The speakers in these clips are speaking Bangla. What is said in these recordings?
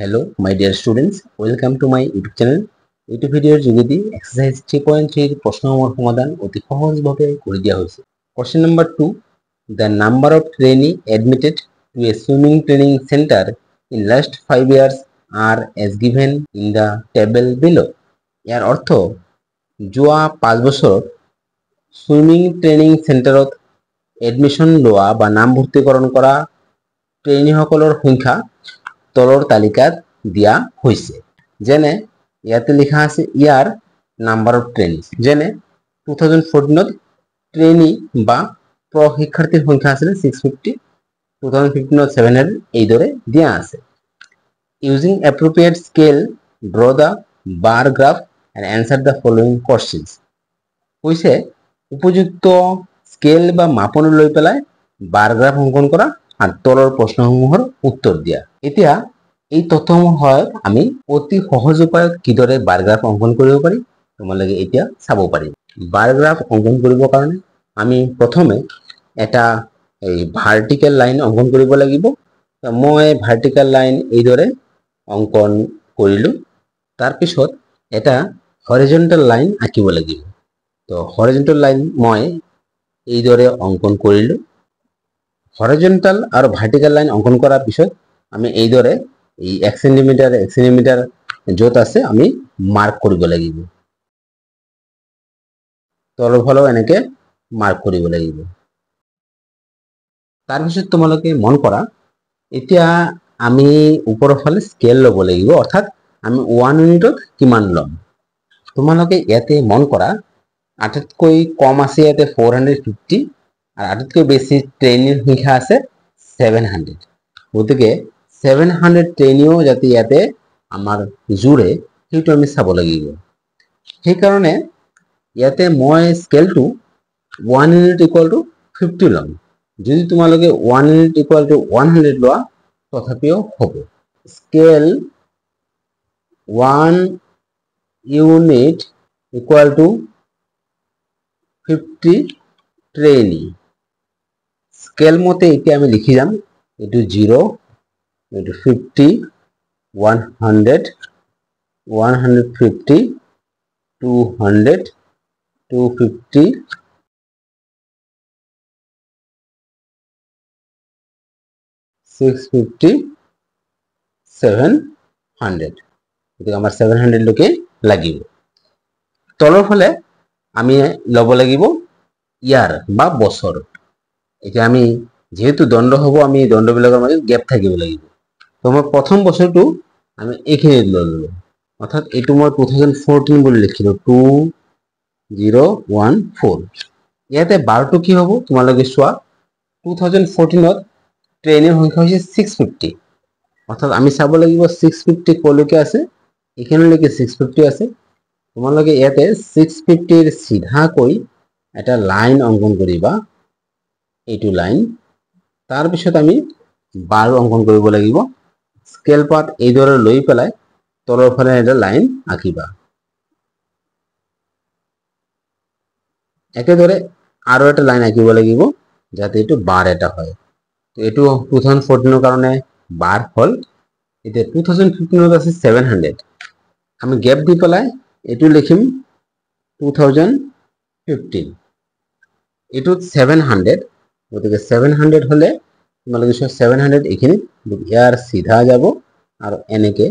hello my dear students welcome to my YouTube channel YouTube ভিডিওর যোগেদি এক্সারসাইজ থ্রি পয়েন্ট থ্রির প্রশ্নসমূহ সমাধান অতি সহজভাৱে কৰি দিয়া হৈছে question number two the number of trainee admitted to a swimming training centre in last five years are as given in the table below ইয়াৰ অৰ্থ যোৱা পাঁচ বছৰত ছুইমিং ট্ৰেইনিং চেণ্টাৰত এডমিশ্যন লোৱা বা নামভৰ্তিকৰণ কৰা ট্ৰেইনীসকলৰ সংখ্যা তলর তালিকাত দিয়া হয়েছে যেনে ইয়াতে লিখা আছে ইয়ার নাম্বার অফ ট্রেনিং যেনে টু থাউজেন্ড ফোরটিনত ট্রেনি বা প্রশিক্ষার্থীর সংখ্যা আছিল সিক্স ফিফটি টু থাউজেন্ড ফিফটিনত সেভেন হান্ড্রেড এইদৰে দিয়া আছে using appropriate scale draw the bar graph and answer the following questions হৈছে উপযুক্ত স্কেল বা মাপন লৈ পেলাই বাৰগ্ৰাফ অংকন কৰা আৰু তলৰ প্ৰশ্নসমূহৰ উত্তৰ দিয়া এতিয়া এই তথ্য সহায়ত আমি অতি সহজ উপায়ত কিদৰে বাৰগ্ৰাফ অংকন কৰিব পাৰি তোমালোকে এতিয়া চাব পাৰিম বাৰগ্ৰাফ অংকন কৰিবৰ কাৰণে আমি প্ৰথমে এটা এই ভাৰ্টিকেল লাইন অংকন কৰিব লাগিব মই ভাৰ্টিকেল লাইন এইদৰে অংকন কৰিলোঁ তাৰপিছত এটা হৰিজেণ্টেল লাইন আঁকিব লাগিব তো হৰিজেণ্টেল লাইন মই এইদৰে অংকন কৰিলোঁ হৰিজেণ্টেল আৰু ভাৰ্টিকেল লাইন অংকন কৰাৰ পিছত আমি এইদৰে এই এক সেন্টিমিটার এক সেন্টিমিটার য'ত আছে আমি মাৰ্ক কৰিব লাগিব তলৰ এনেকে এনেকৈ মাৰ্ক কৰিব লাগিব তাৰপিছত মন করা এতিয়া আমি ওপৰৰ ফালে স্কেল ল'ব লাগিব অৰ্থাৎ আমি ওৱান ইউনিটত কিমান ল'ম তোমালোকে ইয়াতে মন কৰা আটাইতকৈ কম আছে ইয়াতে ফ'ৰ হাণ্ড্ৰেড ফিফটি আৰু আটাইতকৈ বেছি ট্ৰেইনৰ সংখ্যা আছে ছেভেন হাণ্ড্ৰেড গতিকে સેવન હંડ્રેડ ટ્રેનીઓ যাতে ইয়াতে আমাৰ জোৰে সেইটো আমি চাব লাগিব সেইকাৰণে ইয়াতে মই স্কেলটো one unit equal to fifty ল'ম যদি তোমালোকে one unit equal to one hundred লোৱা তথাপিও হ'ব scale one unit equal to fifty trainee scale মতে এতিয়া আমি লিখি যাম এইটো জিৰ' into 50 100 150 200 250 650 700 গতিকে আমাৰ 700লৈকে লাগিব তলৰ ফালে আমি ল'ব লাগিব ইয়াৰ বা বছৰ এতিয়া আমি যিহেতু দণ্ড হ'ব আমি দণ্ডবিলাকৰ মাজত গেপ থাকিব লাগিব তো মই প্ৰথম বস্তুটো আমি এইখিনি লৈ ল'লোঁ অৰ্থাৎ এইটো মই টু থাউজেণ্ড ফ'ৰটিন বুলি লিখিলোঁ টু জিৰ' ওৱান ফ'ৰ ইয়াতে বাৰটো কি হ'ব তোমালোকে চোৱা টু থাউজেণ্ড ফ'ৰটিনত ট্ৰেইনৰ সংখ্যা হৈছে ছিক্স ফিফটি অৰ্থাৎ আমি চাব লাগিব ছিক্স ফিফটি ক'লৈকে আছে এইখিনিলৈকে ছিক্স ফিফটি আছে তোমালোকে ইয়াতে ছিক্স ফিফটিৰ চিধাকৈ এটা লাইন অংকন কৰিবা এইটো লাইন তাৰপিছত আমি বাৰ অংকন কৰিব লাগিব স্কেলপাত এই ধরনের লই পেলায় তলর ফলে এটা লাইন আঁকিবা একে ধরে আরও একটা লাইন আঁকিব লাগিব যাতে এইটো বার এটা হয় তো এটু টু থাউজেন্ড ফৰ্টিনৰ কাৰণে বাৰ হ'ল এতিয়া টু থাউজেন্ড ফিফটিনত আছে সেভেন হান্ড্রেড আমি গেপ দি পেলায় এটু লিখিম টু থাউজেন্ড ফিফটিন এইটোত সেভেন হান্ড্রেড গতি সেভেন হান্ড্রেড হ'লে তোমালোকে চোৱা ছেভেন হাণ্ড্ৰেড এইখিনি ইয়াৰ চিধা যাব আৰু এনেকে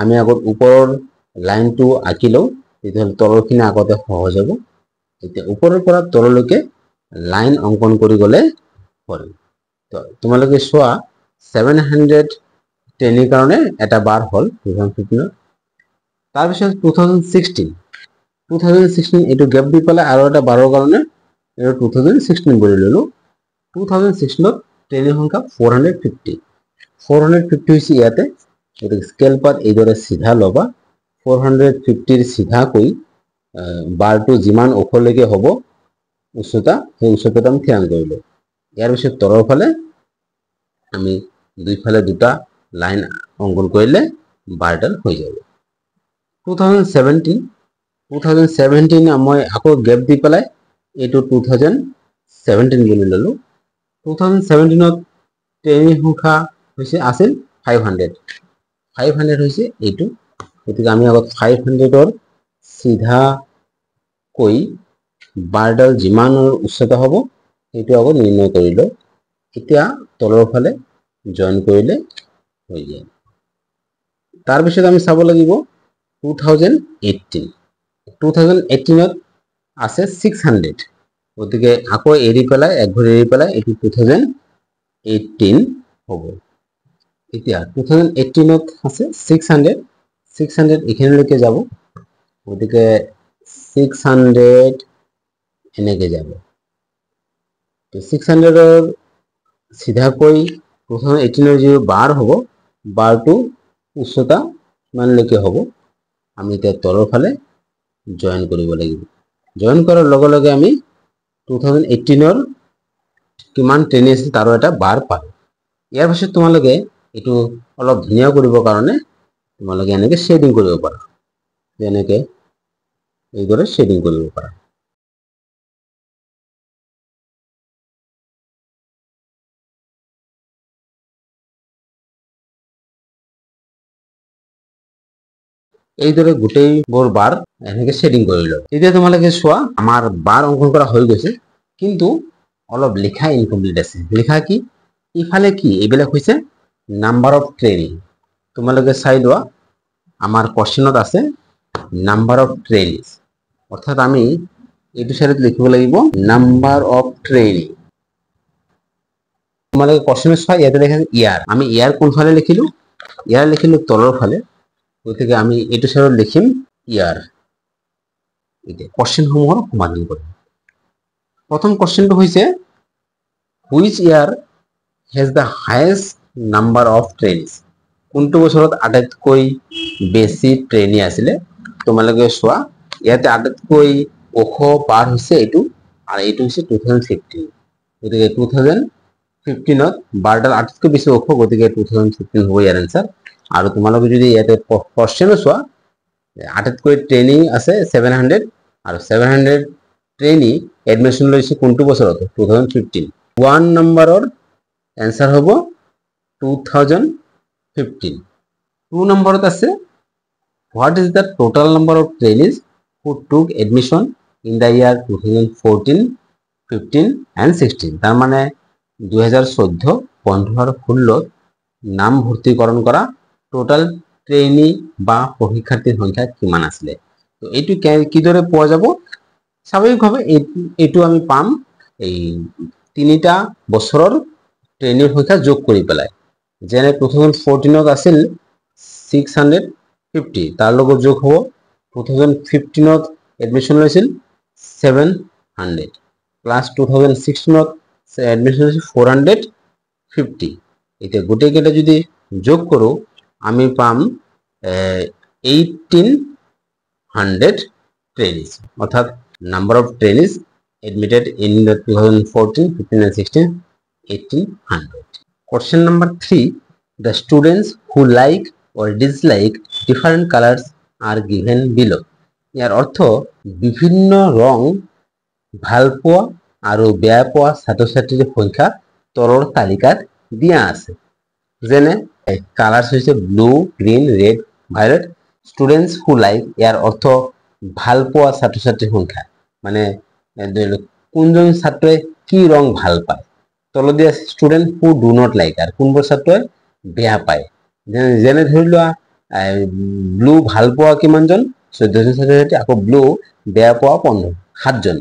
আমি আগত ওপৰৰ লাইনটো আঁকি লওঁ তেতিয়াহ'লে তলৰখিনি আগতে সহজ হ'ব এতিয়া ওপৰৰ পৰা তললৈকে লাইন অংকন কৰি গ'লে হ'ল তো তোমালোকে চোৱা ছেভেন হাণ্ড্ৰেড টেনিৰ কাৰণে এটা বাৰ হ'ল টু থাউজেণ্ড ফিফটিনত তাৰপিছত two thousand sixteen two thousand sixteen এইটো গেপ দি পেলাই আৰু এটা বাৰৰ কাৰণে টু থাউজেণ্ড ছিক্সটিন বুলি ললো টু থাউজেণ্ড ছিক্সটিনত ট্রেনের সংখ্যা four hundred fifty four hundred fifty হয়েছে ইয়াতে গতিকে স্কেল পাত এইদৰে চিধা ল'বা ফ'ৰ ফিফটির ফিফটিৰ চিধাকৈ বাৰটো যিমান ওখলৈকে হ'ব উচ্চতা সেই উচ্চতাটা আমি থিৰাং করল ইয়াৰ পিছত তলৰ ফালে আমি দুইফালে দুটা লাইন অংকন কৰিলে বাৰডাল হৈ যাব two thousand seventeen two thousand seventeen মই আকৌ গেপ দি পেলাই এইটো টু থাউজেণ্ড সেভেন্টিন বলে ললো 2017 ত হুখা হৈছে আছিল 500 500 হৈছে এটো এতিয়া আমি আগত 500 ৰ সিধা বাৰডাল জিমানৰ উচ্চতা হ'ব এটো আগ নিৰ্ণয় কৰিলো এতিয়া তলৰ ফালে জয়েন কৰিলে হৈ যায় তাৰ আমি চাব লাগিব 2018 2018 ত আছে 600 গতিকে আকৌ এৰি পেলাই এক ঘৰ এৰি পেলাই এইটো টু থাউজেণ্ড এইটিন হ'ব এতিয়া টু থাউজেণ্ড এইটিনত আছে ছিক্স হাণ্ড্ৰেড ছিক্স হাণ্ড্ৰেড এইখিনিলৈকে যাব গতিকে ছিক্স হাণ্ড্ৰেড এনেকৈ যাব ছিক্স হাণ্ড্ৰেডৰ চিধাকৈ টু থাউজেণ্ড এইটিনৰ যিটো বাৰ হ'ব বাৰটো উচ্চতা কিমানলৈকে হ'ব আমি এতিয়া তলৰ ফালে জইন কৰিব লাগিব জইন কৰাৰ লগে লগে আমি 2018 কিমান ট্রেনিং আছিল তারও এটা বার পাবে ইয়ার পাশে তোমালোকে এটু অল্প ধুনিয়া করব কারণে তোমালোকে এনেকে শেডিং করব পারা এনেকে এই করে শেডিং করব পারা এইদৰে গোটেই বোর বাৰ এনেকে শ্বেডিং কৰি লওঁ এতিয়া তোমালোকে চোৱা আমাৰ বাৰ অংকন কৰা হৈ গৈছে কিন্তু অলপ লিখা ইনকমপ্লিট আছে লিখা কি ইফালে কি এইবিলাক হৈছে নাম্বাৰ অফ ট্ৰেইন তোমালোকে চাই লোৱা আমাৰ কুৱেশ্যনত আছে নাম্বাৰ অফ ট্ৰেইন অৰ্থাৎ আমি এইটো চাইডত লিখিব লাগিব নাম্বাৰ অফ ট্ৰেইন তোমালোকে কুৱেশ্যনত চোৱা ইয়াতে লেখা ইয়াৰ আমি ইয়াৰ কোনফালে লিখিলো ইয়াৰ লিখিলোঁ তলৰ ফালে ওই থেকে আমি এটা সরল লিখিম ইয়ার এটা কোশ্চেন সমূহর সমাধান কৰিম প্রথম কোশ্চেনটা হয়েছে which year has the highest number of trains কোনটো বছৰত আটাইতকৈ বেছি ট্ৰেইনী আছিলে তোমালোকে চোৱা ইয়াতে আটাইতকৈ ওখ পাৰ হৈছে এইটো আৰু এইটো হৈছে টু থাউজেণ্ড ফিফটিন গতিকে টু থাউজেণ্ড ফিফটিনত বাৰটাৰ আটাইতকৈ বেছি ওখ গতিকে টু থাউজেণ্ড ফিফটিন হ'ব ইয়াৰ এনচাৰ আৰু তোমালোকে যদি ইয়াতে কোৱেশ্যনো চোৱা আটাইতকৈ ট্ৰেইনিং আছে ছেভেন হাণ্ড্ৰেড আৰু ছেভেন হাণ্ড্ৰেড ট্ৰেইনি এডমিশ্যন লৈছে কোনটো বছৰত two thousand fifteen one number answer হ'ব টু থাউজেণ্ড ফিফটিন টু নম্বৰত আছে what is the total number of trainees who took admission in the year two thousand fourteen fifteen and sixteen তাৰমানে দুহেজাৰ চৈধ্য পোন্ধৰ ষোল্লত ভর্তিকরণ কৰা টোটাল ট্রেনি বা প্রশিক্ষার্থীর সংখ্যা কিমান আছিলে তো এইটো কিদৰে পোৱা যাব স্বাভাৱিকভাৱে এইটো আমি পাম এই তিনিটা বছৰৰ ট্ৰেইনীৰ সংখ্যা যোগ কৰি পেলাই যেনে টু থাউজেণ্ড ফোরটিনত আছিল ছিক্স হাণ্ড্ৰেড ফিফটি তাৰ লগত যোগ হ'ব টু থাউজেণ্ড ফিফটিনত এডমিশ্যন লৈছিল seven hundred class two thousand সিক্সটিনত এডমিশ্যন লৈছিল ফ'ৰ হাণ্ড্ৰেড ফিফটি এতিয়া গোটেইকেইটা যদি যোগ কৰোঁ আমি পাম এইটিন হান্ড্রেড ট্রেনিস অর্থাৎ number of trainees admitted in the two thousand fourteen fifteen and sixteen eighteen hundred question number three the students who like or dislike different colors are given below ইয়ার অর্থ বিভিন্ন রং ভাল পোৱা আৰু বেয়া পোৱা ছাত্ৰ ছাত্ৰীৰ সংখ্যা তলৰ তালিকাত দিয়া আছে যেনে কালাৰ্স হৈছে blue green red violet students who like ইয়াৰ অৰ্থ ভাল পোৱা ছাত্ৰ ছাত্ৰীৰ সংখ্যা মানে ধৰি লওক কোনজন ছাত্ৰই কি ৰং ভাল পায় তল দিয়ে আছে student who do not like আৰু কোনবোৰ ছাত্ৰই বেয়া পায় যেনে ধৰি লোৱা ব্লু ভাল পোৱা কিমানজন চৈধ্যজন ছাত্ৰ ছাত্ৰী আকৌ ব্লু বেয়া পোৱা পোন্ধৰ সাতজন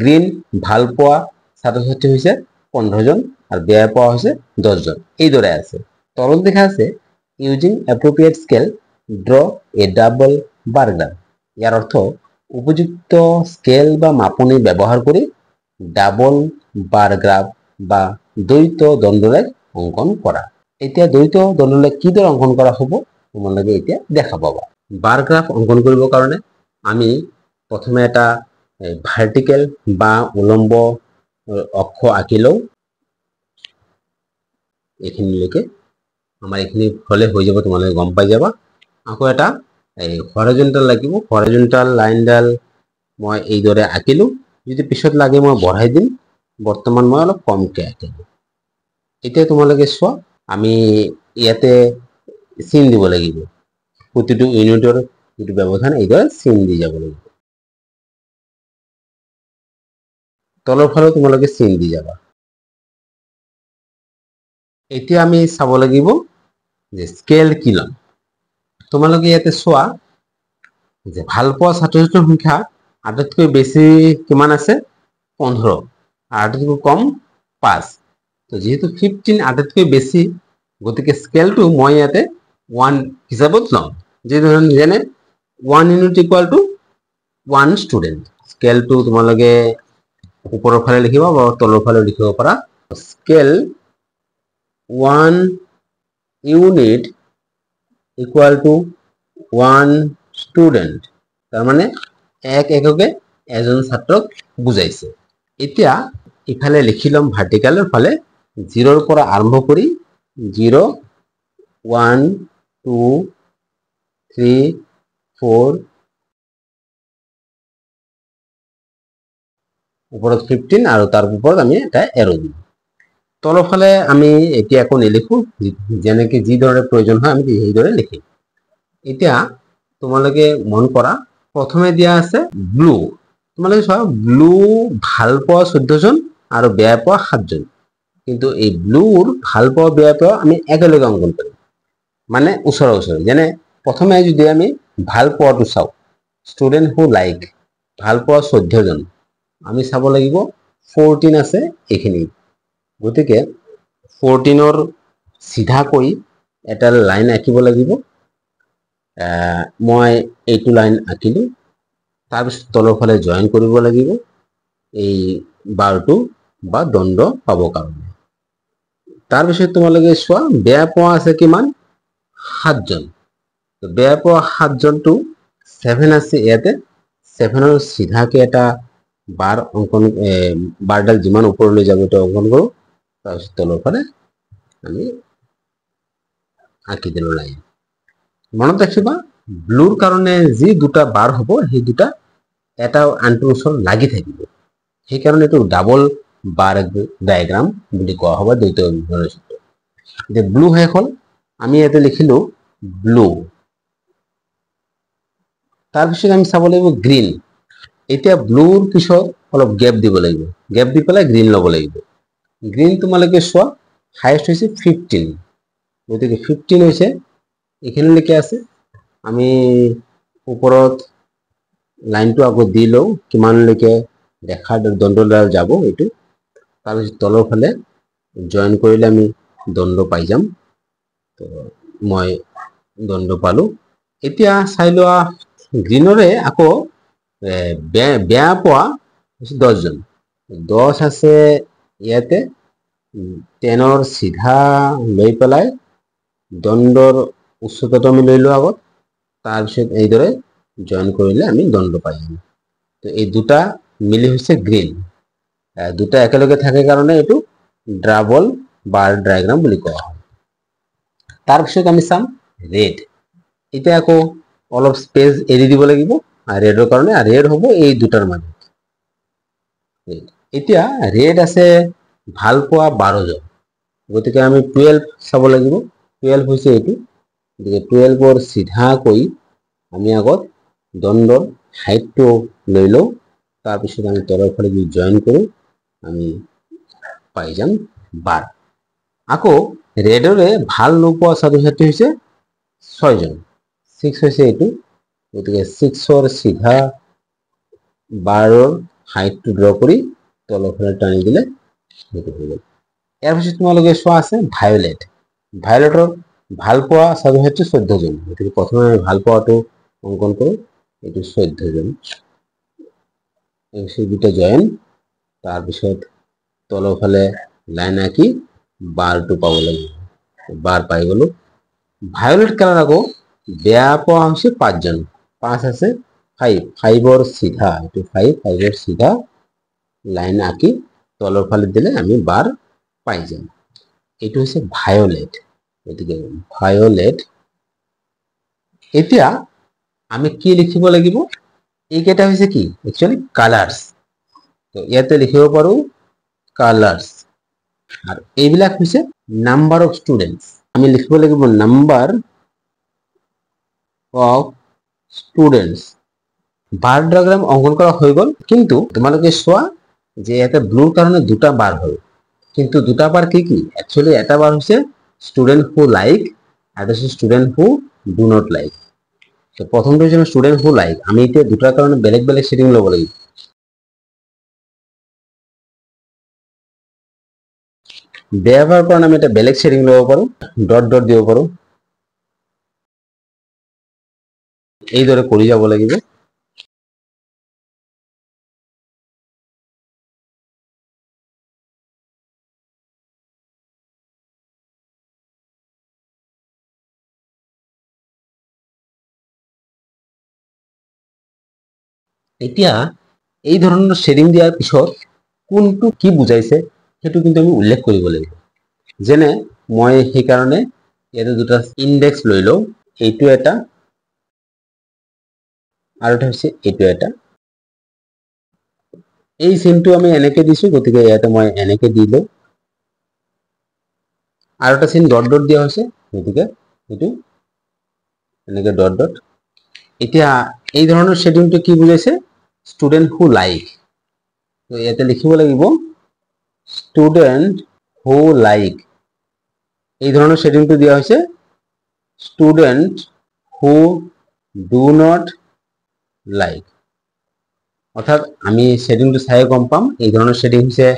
গ্ৰীণ ভাল পোৱা ছাত্ৰ ছাত্ৰী হৈছে পোন্ধৰজন আর ব্যয় পাওয়া হয়েছে দশজন এই ধরে আছে তরল দেখা আছে using appropriate scale draw a double bar graph ইয়ার অর্থ উপযুক্ত স্কেল বা মাপনে ব্যবহার করে ডাবল বারগ্রাফ বা দ্বৈত দণ্ডরেখ অঙ্কন করা এতিয়া দ্বৈত দণ্ডরেখ কি দ্বারা অঙ্কন করা হব তোমাদেরকে এটা দেখা পাবা বারগ্রাফ অঙ্কন কৰিব কাৰণে আমি প্ৰথমে এটা ভাৰ্টিকেল বা উলম্ব অক্ষ আঁকি লওঁ এখানে লিখে আমার এখানে ফলে হয়ে যাব তোমালোকে গম পাই যাবা আকৌ এটা এই হৰাজেণ্টেল লাগিব হৰাজেণ্টেল লাইনডাল মই এইদৰে আঁকিলোঁ যদি পিছত লাগে মই বঢ়াই দিম বৰ্তমান মই অলপ কমকে আঁকিলোঁ এতিয়া তোমালোকে চোৱা আমি ইয়াতে চিন দিব লাগিব প্ৰতিটো ইউনিটৰ যিটো ব্যৱধান এইদৰে চিন দি যাব লাগিব তলৰ ফালেও তোমালোকে চিন দি যাবা এতিয়া আমি চাব লাগিব যে স্কেল কি ল'ম তোমালোকে ইয়াতে চোৱা যে ভাল পোৱা ছাত্ৰ ছাত্ৰীৰ সংখ্যা আটাইতকৈ বেছি কিমান আছে পোন্ধৰ আৰু আটাইতকৈ কম পাঁচ তো যিহেতু ফিফটিন আটাইতকৈ বেছি গতিকে স্কেলটো মই ইয়াতে ওৱান হিচাপত ল'ম যি ধৰণ যেনে one unit equal to one student স্কেলটো তোমালোকে ওপৰৰ ফালে লিখিবা বা তলৰ ফালে লিখিব পাৰা scale 1 unit equal to 1 student তার মানে এক এককে এজন ছাত্রক বুজাইছে এতিয়া ইফালে লিখি ল'ম ভাৰ্টিকেলৰ ফালে জিৰ'ৰ পৰা আৰম্ভ কৰি zero' one two three four ওপৰত ফিফটিন আৰু তাৰ ওপৰত আমি এটা এৰো দিম তলফালে আমি এতিয়া একো নিলিখোঁ যেনেকৈ যিদৰে প্ৰয়োজন হয় আমি সেইদৰে লিখিম এতিয়া তোমালোকে মন কৰা প্ৰথমে দিয়া আছে ব্লু তোমালোকে চোৱা ব্লু ভাল পোৱা চৈধ্যজন আৰু বেয়া পোৱা সাতজন কিন্তু এই ব্লুৰ ভাল পোৱা বেয়া পোৱা আমি একেলগে অংকন কৰিম মানে ওচৰৰ ওচৰত যেনে প্ৰথমে যদি আমি ভাল পোৱাটো চাওঁ ষ্টুডেণ্ট হু লাইক ভাল পোৱা চৈধ্যজন আমি চাব লাগিব ফৰ্টিন আছে এইখিনি গতিকে ফৰ্টিনৰ চিধাকৈ এটা লাইন আঁকিব লাগিব মই এইটো লাইন আঁকিলোঁ তাৰপিছত তলৰ ফালে জইন কৰিব লাগিব এই বাৰটো বা দণ্ড পাবৰ কাৰণে তাৰপিছত তোমালোকে চোৱা বেয়া পোৱা আছে কিমান সাতজন বেয়া পোৱা সাতজনটো ছেভেন আছে ইয়াতে ছেভেনৰ চিধাকৈ এটা বাৰ অংকন বাৰডাল যিমান ওপৰলৈ যাব এইটো অংকন কৰোঁ তলৰ ফালে আমি আঁকি দিলোঁ লাইন মনত ৰাখিবা ব্লুৰ কাৰণে যি দুটা বাৰ হ'ব সেই দুটা এটা আনটোৰ ওচৰত লাগি থাকিব সেইকাৰণে এইটো ডাবল বাৰ ডায়েগ্ৰাম বুলি কোৱা হ'ব দ্বৈত চিত্ৰ এতিয়া ব্লু শেষ হ'ল আমি ইয়াতে লিখিলোঁ ব্লু তাৰপিছত আমি চাব লাগিব গ্ৰীণ এতিয়া ব্লুৰ পিছত অলপ গেপ দিব লাগিব গেপ দি পেলাই গ্ৰীণ ল'ব লাগিব গ্রিন তোমালোকে চোৱা হায়েষ্ট হৈছে ফিফটিন গতিকে ফিফটিন হৈছে এইখিনিলৈকে আছে আমি ওপৰত লাইনটো আকৌ দি লওঁ কিমানলৈকে দেখা দণ্ডডাল যাব এইটো তাৰপিছত তলৰ ফালে জইন কৰিলে আমি দণ্ড পাই যাম তো মই দণ্ড পালোঁ এতিয়া চাই লোৱা গ্ৰীণৰে আকৌ বেয়া বেয়া পোৱা হৈছে দহজন দহ আছে ইয়াতে টেনৰ চিধা লৈ পেলাই দণ্ডৰ উচ্চতাটো আমি লৈ লওঁ আগত তাৰপিছত এইদৰে জইন কৰিলে আমি দণ্ড পাই যাম তো এই দুটা মিলি হৈছে গ্ৰীণ দুটা একেলগে থাকে কাৰণে এইটো ড্ৰাবল বাৰ ড্ৰাইগ্ৰাম বুলি কোৱা হয় তাৰপিছত আমি চাম ৰেড এতিয়া আকৌ অলপ স্পেচ এৰি দিব লাগিব ৰেডৰ কাৰণে ৰেড হ'ব এই দুটাৰ মাজত ৰেড এতিয়া ৰেড আছে ভাল পোৱা বাৰজন গতিকে আমি টুৱেল্ভ চাব লাগিব টুৱেল্ভ হৈছে এইটো গতিকে টুৱেল্ভৰ চিধা কৰি আমি আগত দণ্ডৰ হাইটটো লৈ লওঁ তাৰপিছত আমি তলৰ ফালে যদি জইন কৰোঁ আমি পাই যাম বাৰ আকৌ ৰেডৰে ভাল নোপোৱা ছাত্ৰ ছাত্ৰী হৈছে ছয়জন ছিক্স হৈছে এইটো গতিকে ছিক্সৰ চিধা বাৰৰ হাইটটো ড্ৰ কৰি তলখানে টানি দিলে সেটা হয়ে গেল ইয়াৰ পিছত তোমালোকে চোৱা আছে ভায়লেট ভায়লেটৰ ভালপোৱা চাদু হৈছে চৈধ্যজন গতিকে প্ৰথমে আমি পোৱাটো অংকন কৰোঁ এইটো চৈধ্যজন সেই দুটা জইন তাৰপিছত তলৰফালে লাইন আঁকি বাৰটো পাব লাগিব বাৰ পাই গ'লোঁ ভায়লেট কালাৰ আকৌ বেয়া পোৱা হৈছে পাঁচজন পাঁচ আছে ফাইভ ফাইভৰ চিধা এইটো ফাইভ ফাইভৰ চিধা লাইন আঁকি তলর ফালে দিলে আমি বার পাই যাই এইটো হৈছে ভায়লেট গতিকে ভায়লেট এতিয়া আমি কি লিখিব লাগিব এইকেইটা হৈছে কি একচুৱেলি কালাৰ্ছ তো ইয়াতে লিখিব পাৰোঁ কালাৰ্ছ আৰু এইবিলাক হৈছে নাম্বাৰ অফ ষ্টুডেণ্টছ আমি লিখিব লাগিব number of students bar diagram অংকন কৰা হৈ গ'ল কিন্তু তোমালোকে চোৱা যে এটা ব্লুর কারণে দুটা বার হল কিন্তু দুটা বার কি কি অ্যাকচুয়ালি এটা বার হচ্ছে স্টুডেন্ট হু লাইক আর হচ্ছে student who do not like তো প্রথমটা হচ্ছে স্টুডেন্ট হু লাইক আমি এটা দুটার কারণে বেলেগ বেলেগ সেটিং লব লাগি ব্যবহার কারণে আমি এটা বেলেগ সেটিং লব পারো ডট ডট দিব পারো এইদৰে কৰি যাব লাগিব এতিয়া এই ধৰণৰ শ্বেডিং দিয়াৰ পিছত কোনটো কি বুজাইছে সেইটো কিন্তু আমি উল্লেখ কৰিব লাগিব যেনে মই সেইকাৰণে ইয়াতে দুটা ইণ্ডেক্স লৈ লওঁ এইটো এটা আৰু এটা হৈছে এইটো এটা এই চিনটো আমি এনেকে দিছো গতিকে ইয়াতে মই এনেকে দি লওঁ আৰু এটা চিন ডট ডট দিয়া হৈছে গতিকে এইটো এনেকে ডট ডট এতিয়া এই ধৰণৰ শ্বেডিংটো কি বুজাইছে ষ্টুডেণ্ট হু লাইক তো ইয়াতে লিখিব লাগিব ষ্টুডেণ্ট হু লাইক এই ধৰণৰ শ্বেডিংটো দিয়া হৈছে student who do not like অৰ্থাৎ আমি শ্বেডিংটো চাই গম পাম এই ধৰণৰ শ্বেডিং হৈছে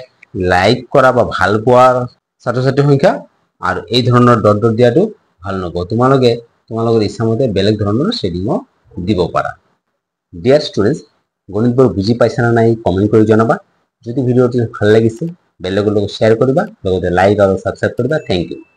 লাইক কৰা বা ভাল পোৱাৰ ছাত্ৰ ছাত্ৰীৰ সংখ্যা আৰু এই ধৰণৰ ডট ডট দিয়াটো ভাল নকওঁ তোমালোকে তোমালোকৰ ইচ্ছামতে বেলেগ ধৰণৰ শ্বেডিঙো দিব পাৰা ডিয়াৰ ষ্টুডেণ্টছ গণিত বই বুঝি পাইছা না নাই কমেন্ট কৰি জনাবা যদি ভিডিঅ'টো ভাল লাগিছে বেলেগৰ লগত শ্বেয়াৰ কৰিবা লগতে লাইক আৰু ছাবস্ক্ৰাইব কৰিবা থেংক ইউ